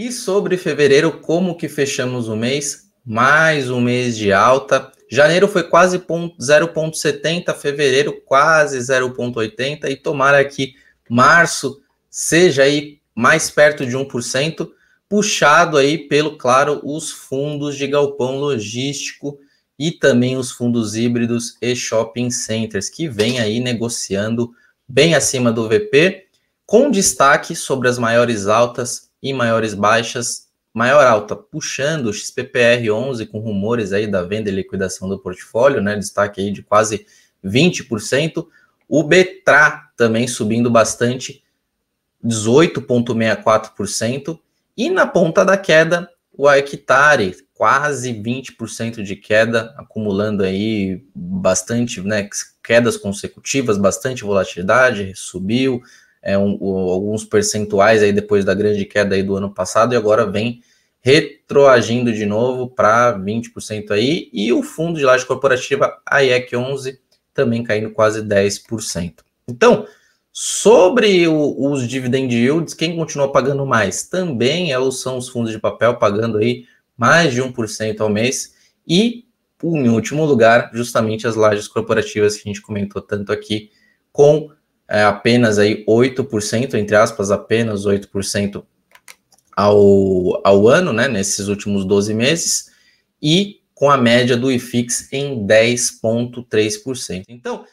E sobre fevereiro, como que fechamos o mês? Mais um mês de alta. Janeiro foi quase 0,70, fevereiro quase 0,80 e tomara que março seja aí mais perto de 1%, puxado aí pelo, claro, os fundos de galpão logístico e também os fundos híbridos e shopping centers que vem aí negociando bem acima do VP, com destaque sobre as maiores altas e maiores baixas, maior alta puxando o XPPR11 com rumores aí da venda e liquidação do portfólio, né? Destaque aí de quase 20%. O Betra também subindo bastante, 18,64%. E na ponta da queda, o Hectare, quase 20% de queda, acumulando aí bastante, né, quedas consecutivas, bastante volatilidade, subiu, é, um, um, alguns percentuais aí depois da grande queda aí do ano passado e agora vem retroagindo de novo para 20% aí e o fundo de laje corporativa AIEC 11 também caindo quase 10%. Então, sobre o, os dividend yields, quem continua pagando mais também é são os fundos de papel pagando aí mais de 1% ao mês e em último lugar, justamente as lajes corporativas que a gente comentou tanto aqui com é, apenas aí 8%, entre aspas, apenas 8% ao, ao ano, né, nesses últimos 12 meses, e com a média do IFIX em 10,3%. Então,